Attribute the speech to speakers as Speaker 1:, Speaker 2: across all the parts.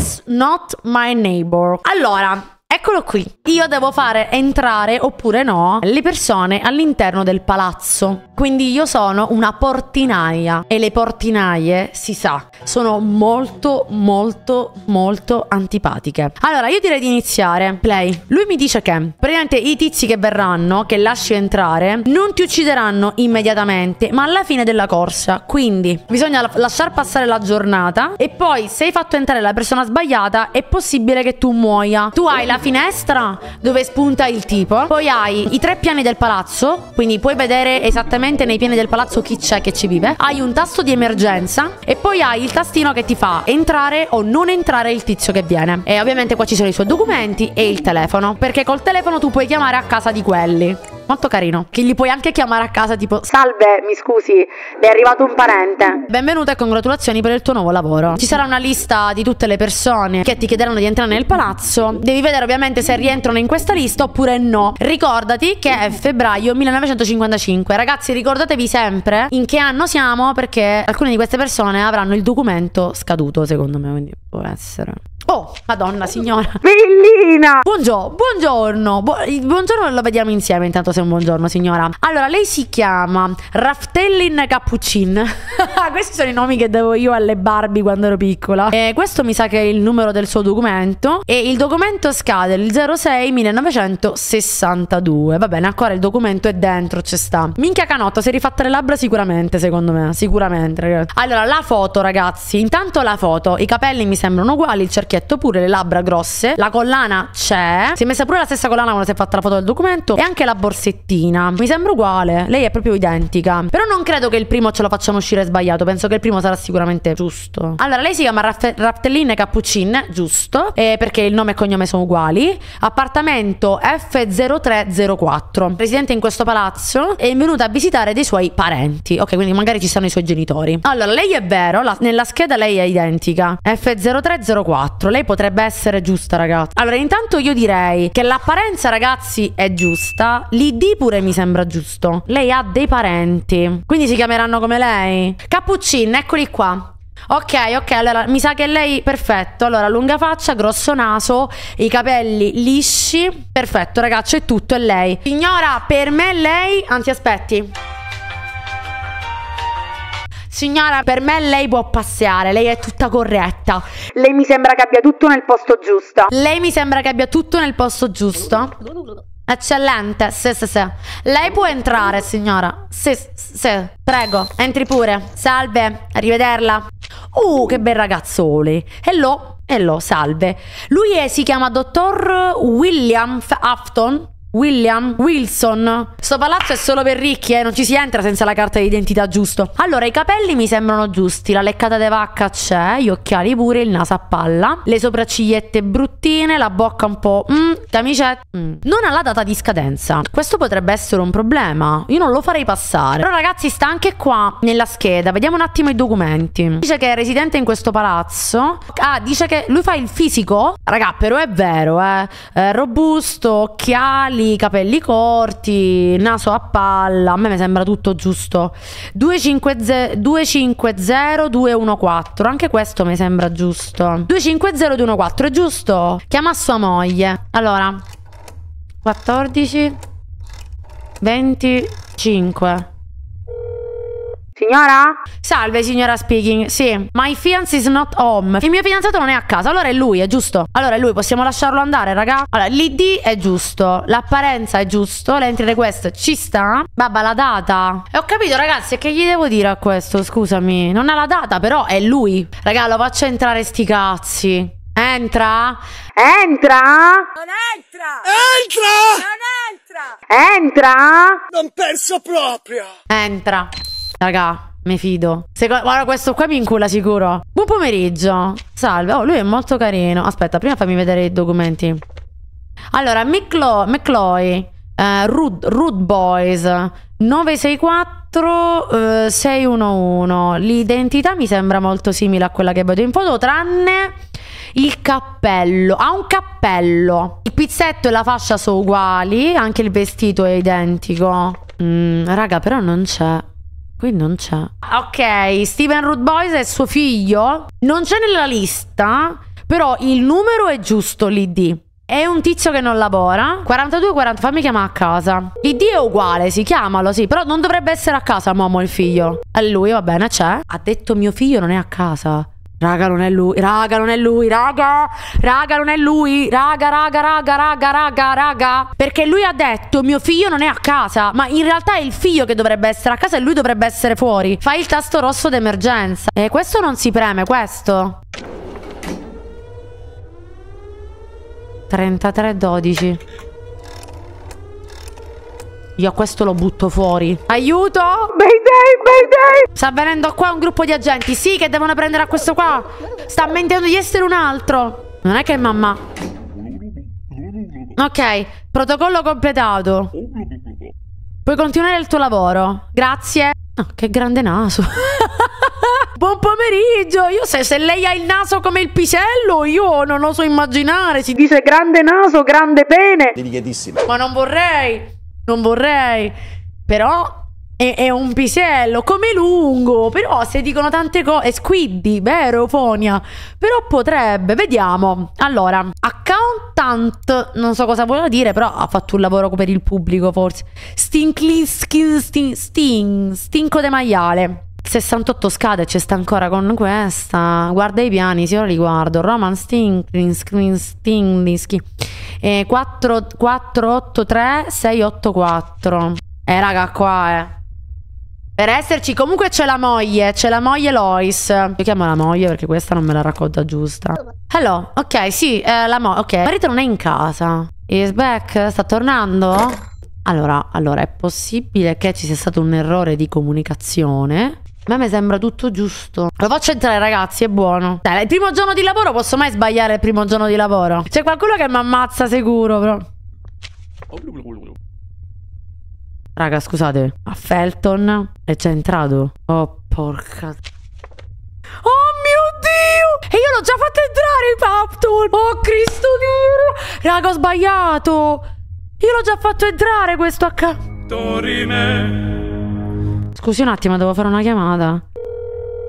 Speaker 1: That's Not My Neighbor. Allora, Eccolo qui. Io devo fare entrare oppure no le persone all'interno del palazzo. Quindi io sono una portinaia e le portinaie, si sa, sono molto molto molto antipatiche. Allora, io direi di iniziare. Play. Lui mi dice che praticamente i tizi che verranno, che lasci entrare, non ti uccideranno immediatamente, ma alla fine della corsa. Quindi bisogna lasciar passare la giornata e poi se hai fatto entrare la persona sbagliata è possibile che tu muoia. Tu hai la fine finestra dove spunta il tipo. Poi hai i tre piani del palazzo, quindi puoi vedere esattamente nei piani del palazzo chi c'è che ci vive. Hai un tasto di emergenza e poi hai il tastino che ti fa entrare o non entrare il tizio che viene. E ovviamente qua ci sono i suoi documenti e il telefono, perché col telefono tu puoi chiamare a casa di quelli. Molto carino. Che gli puoi anche chiamare a casa tipo Salve, mi scusi, è arrivato un parente. Benvenuta e congratulazioni per il tuo nuovo lavoro. Ci sarà una lista di tutte le persone che ti chiederanno di entrare nel palazzo. Devi vedere ovviamente se rientrano in questa lista oppure no. Ricordati che è febbraio 1955. Ragazzi, ricordatevi sempre in che anno siamo perché alcune di queste persone avranno il documento scaduto, secondo me, quindi può essere. Oh, madonna signora. Bellina. Buongiorno, buongiorno. Bu buongiorno lo vediamo insieme intanto se è un buongiorno signora. Allora, lei si chiama Raftellin Cappuccin. Questi sono i nomi che devo io alle Barbie quando ero piccola. E eh, questo mi sa che è il numero del suo documento. E il documento scade il 06 1962. Va bene, ancora il documento è dentro, ci sta. Minchia canotta, si è rifatta le labbra sicuramente, secondo me. Sicuramente, ragazzi. Allora, la foto, ragazzi. Intanto la foto. I capelli mi sembrano uguali, il cerchietto detto pure le labbra grosse, la collana c'è, si è messa pure la stessa collana quando si è fatta la foto del documento e anche la borsettina. Mi sembra uguale, lei è proprio identica. Però non credo che il primo ce lo facciano uscire sbagliato, penso che il primo sarà sicuramente giusto. Allora, lei si chiama Raff Raffelline Cappuccin, giusto, eh, perché il nome e cognome sono uguali. Appartamento F0304. Residente in questo palazzo E è venuta a visitare dei suoi parenti. Ok, quindi magari ci sono i suoi genitori. Allora, lei è vero, la, nella scheda lei è identica. F0304 lei potrebbe essere giusta, ragazzi. Allora, intanto io direi che l'apparenza, ragazzi, è giusta. L'ID pure mi sembra giusto. Lei ha dei parenti. Quindi si chiameranno come lei. Cappuccin, eccoli qua. Ok, ok, allora mi sa che lei perfetto. Allora, lunga faccia, grosso naso, i capelli lisci. Perfetto, ragazzi, è tutto, è lei. Signora, per me lei, anzi aspetti. Signora, per me lei può passare, lei è tutta corretta. Lei mi sembra che abbia tutto nel posto giusto. Lei mi sembra che abbia tutto nel posto giusto. Eccellente, sì sì sì. Lei può entrare, signora. Sì, sì. Prego, entri pure. Salve, arrivederla. Uh, che bel ragazzone. Hello, hello, salve. Lui è, si chiama dottor William F Afton. William Wilson. Sto palazzo è solo per ricchi, eh. Non ci si entra senza la carta d'identità, giusto? Allora, i capelli mi sembrano giusti. La leccata de vacca c'è. Gli occhiali pure. Il naso a palla. Le sopraccigliette bruttine. La bocca un po'. Mm, camicetta. Mm. Non ha la data di scadenza. Questo potrebbe essere un problema. Io non lo farei passare. Però, ragazzi, sta anche qua nella scheda. Vediamo un attimo i documenti. Dice che è residente in questo palazzo. Ah, dice che lui fa il fisico. Raga, però è vero, eh. È robusto, occhiali gialli, capelli corti, naso a palla, a me mi sembra tutto giusto. 250214, anche questo mi sembra giusto. 250214, è giusto? Chiama sua moglie. Allora, 14, 25 signora? Salve, signora speaking. Sì. My fiance is not home. Il mio fidanzato non è a casa. Allora è lui, è giusto. Allora è lui, possiamo lasciarlo andare, raga. Allora, l'ID è giusto. L'apparenza è giusto. L'entry request ci sta. Babba, la data. E ho capito, ragazzi, che gli devo dire a questo? Scusami. Non ha la data, però è lui. Raga, lo faccio entrare sti cazzi. Entra? Entra? Non entra! Entra! Non entra! Entra? Non penso proprio! Entra. Raga, mi fido. Secondo... Guarda, questo qua mi incula sicuro. Buon pomeriggio. Salve. Oh, lui è molto carino. Aspetta, prima fammi vedere i documenti. Allora, McClo McCloy, eh, Rude, Rude Boys, 964 eh, 611. L'identità mi sembra molto simile a quella che vedo in foto, tranne il cappello. Ha un cappello. Il pizzetto e la fascia sono uguali, anche il vestito è identico. Mm, raga, però non c'è Qui non c'è. Ok, Steven Root Boys è suo figlio. Non c'è nella lista, però il numero è giusto l'ID. È un tizio che non lavora. 42-40, fammi chiamare a casa. L'ID è uguale, si chiamalo, sì. Però non dovrebbe essere a casa, Momo, il figlio. A lui, va bene, c'è. Ha detto mio figlio non è a casa. Raga, non è lui. Raga, non è lui. Raga, raga, non è lui. Raga, raga, raga, raga, raga, raga. Perché lui ha detto mio figlio non è a casa. Ma in realtà è il figlio che dovrebbe essere a casa e lui dovrebbe essere fuori. Fai il tasto rosso d'emergenza. E questo non si preme, questo. 33-12. Io questo lo butto fuori. Aiuto! Mayday, mayday! Sta venendo qua un gruppo di agenti. Sì, che devono prendere a questo qua. Sta mentendo di essere un altro. Non è che è mamma. Ok, protocollo completato. Puoi continuare il tuo lavoro. Grazie. Oh, che grande naso. Buon pomeriggio! Io se, se, lei ha il naso come il pisello, io non lo so immaginare. Si dice grande naso, grande pene. Delicatissimo. Ma non vorrei non vorrei, però è, è un pisello, come lungo, però se dicono tante cose, squiddi, vero Fonia, però potrebbe, vediamo. Allora, accountant, non so cosa voleva dire, però ha fatto un lavoro per il pubblico forse. Stinklin, skin, stin, stin, stinco de maiale. 68 scade ci sta ancora con questa. Guarda i piani, sì, ora li guardo. Roman Stinglinsky. Eh, 483 684. Eh, raga, qua eh. Per esserci, comunque c'è la moglie, c'è la moglie Lois. Io chiamo la moglie perché questa non me la racconta giusta. Hello, ok, sì, eh, la moglie, ok. Il marito non è in casa. Is back, sta tornando? Allora, allora, è possibile che ci sia stato un errore di comunicazione a me sembra tutto giusto. Lo faccio entrare, ragazzi, è buono. Dai, il primo giorno di lavoro posso mai sbagliare il primo giorno di lavoro. C'è qualcuno che mi ammazza sicuro, però. Raga, scusate. A Felton e c'è entrato. Oh, porca... Oh mio Dio! E io l'ho già fatto entrare, Papton! Oh, Cristo Dio! Raga, ho sbagliato! Io l'ho già fatto entrare questo H... Torime... Scusi un attimo, devo fare una chiamata.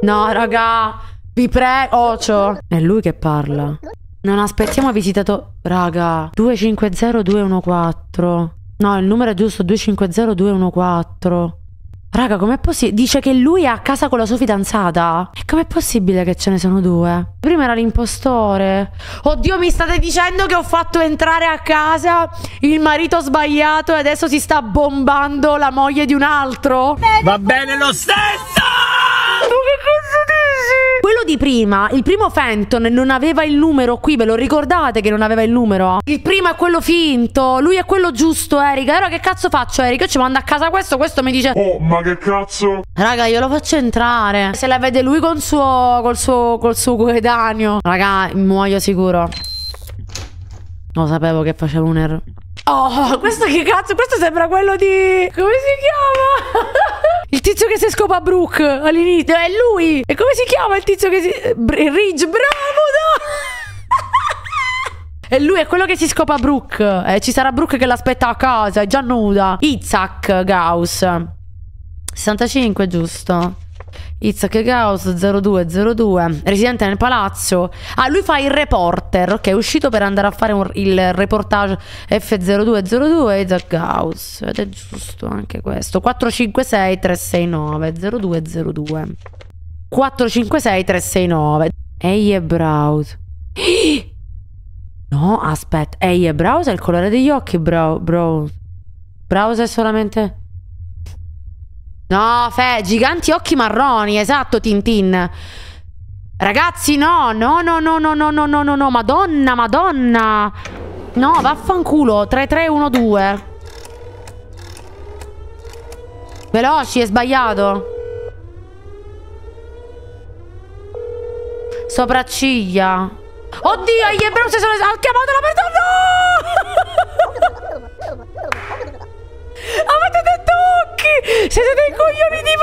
Speaker 1: No, raga, vi prego. Oh, Ocio. È lui che parla. Non aspettiamo visitato. Raga, 250-214. No, il numero è giusto, 250-214. Raga, com'è possibile? Dice che lui è a casa con la sua fidanzata. E com'è possibile che ce ne sono due? Prima era l'impostore. Oddio, mi state dicendo che ho fatto entrare a casa il marito sbagliato e adesso si sta bombando la moglie di un altro? Va bene lo stesso! Quello di prima, il primo Fenton non aveva il numero qui, ve lo ricordate che non aveva il numero? Il primo è quello finto, lui è quello giusto, Erika. Allora che cazzo faccio, Erika? Io ci mando a casa questo, questo mi dice... Oh, ma che cazzo? Raga, io lo faccio entrare. Se la vede lui col suo... col suo... col suo coetaneo. Raga, muoio sicuro. Lo sapevo che facevo un errore. Oh, questo che cazzo? Questo sembra quello di... Come si chiama? Il tizio che si scopa Brooke all'inizio è lui. E come si chiama il tizio che si... Ridge, bravo, no! E lui è quello che si scopa Brooke. Eh, ci sarà Brooke che l'aspetta a casa, è già nuda. Isaac Gauss. 65, giusto? It's a House 0202, residente nel palazzo. Ah, lui fa il reporter. Ok, è uscito per andare a fare un, il reportage F0202. It's a House. Ed è giusto anche questo. 456 369 0202. 456 369. Ehi e Browse. No, aspetta. Ehi e Browse è il colore degli occhi, bro. Browse. Browse è solamente... No, Fe, giganti occhi marroni, esatto, Tintin. Ragazzi, no, no, no, no, no, no, no, no, no, no, madonna, madonna. No, vaffanculo, 3-3-1-2. Veloci, è sbagliato. Sopracciglia. Oddio, gli ebrei si sono... Ha chiamato la persona! No! Siete dei coglioni di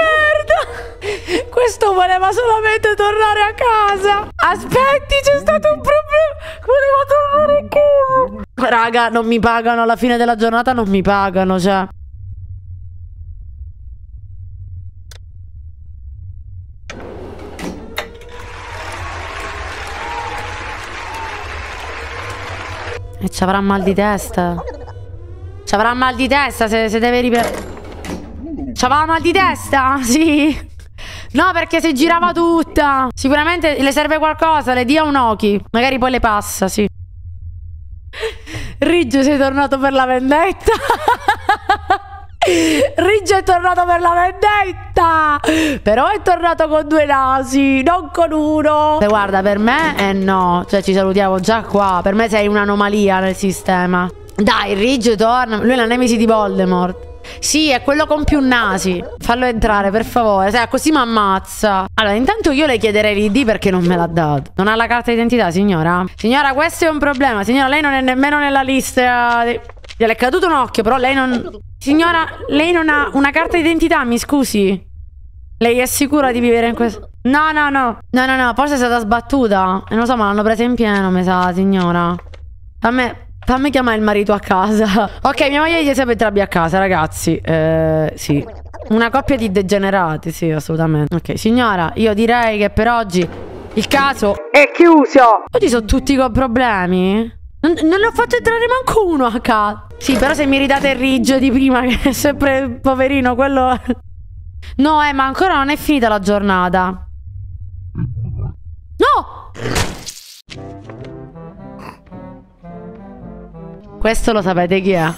Speaker 1: merda! Questo voleva solamente tornare a casa! Aspetti, c'è stato un problema! Voleva tornare a casa! Raga, non mi pagano, alla fine della giornata non mi pagano, cioè... E ci avrà mal di testa. Ci avrà mal di testa se, se deve ripetere. C'aveva mal di testa? Sì. No, perché si girava tutta. Sicuramente le serve qualcosa, le dia un occhi. Magari poi le passa, sì. Riggio sei tornato per la vendetta. Riggio è tornato per la vendetta. Però è tornato con due nasi, non con uno. Guarda, per me è eh no. Cioè, ci salutiamo già qua. Per me sei un'anomalia nel sistema. Dai, Riggio torna. Lui è la nemesi di Voldemort. Sì, è quello con più nasi. Fallo entrare, per favore. Sai, così mi ammazza. Allora, intanto io le chiederei l'ID perché non me l'ha dato. Non ha la carta d'identità, signora? Signora, questo è un problema. Signora, lei non è nemmeno nella lista... Di... Gliel'è caduto un occhio, però lei non... Signora, lei non ha una carta d'identità, mi scusi? Lei è sicura di vivere in questo... No, no, no. No, no, no, forse è stata sbattuta. Non lo so, ma l'hanno presa in pieno, mi sa, signora. A me... Fammi chiamare il marito a casa. Ok, mia moglie gli sempre trabi a casa, ragazzi. Eh, sì. Una coppia di degenerati, sì, assolutamente. Ok, signora, io direi che per oggi il caso è chiuso. Oggi sono tutti con problemi. Non, non ne ho fatto entrare manco uno a casa. Sì, però se mi ridate il riggio di prima, che è sempre poverino, quello... No, eh, ma ancora non è finita la giornata. No! Questo lo sapete chi è?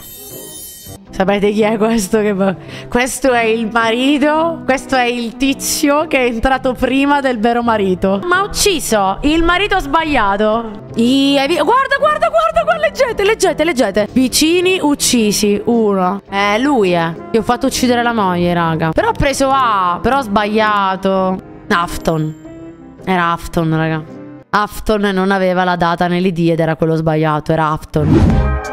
Speaker 1: Sapete chi è questo che va? Questo è il marito, questo è il tizio che è entrato prima del vero marito. Ma ha ucciso il marito sbagliato. I... Guarda, guarda, guarda, guarda, leggete, leggete, leggete. Vicini uccisi, uno. Eh, lui è. Eh. Io ho fatto uccidere la moglie, raga. Però ho preso A, però ho sbagliato. Afton. Era Afton, raga. Afton non aveva la data nell'ID ed era quello sbagliato, era Afton.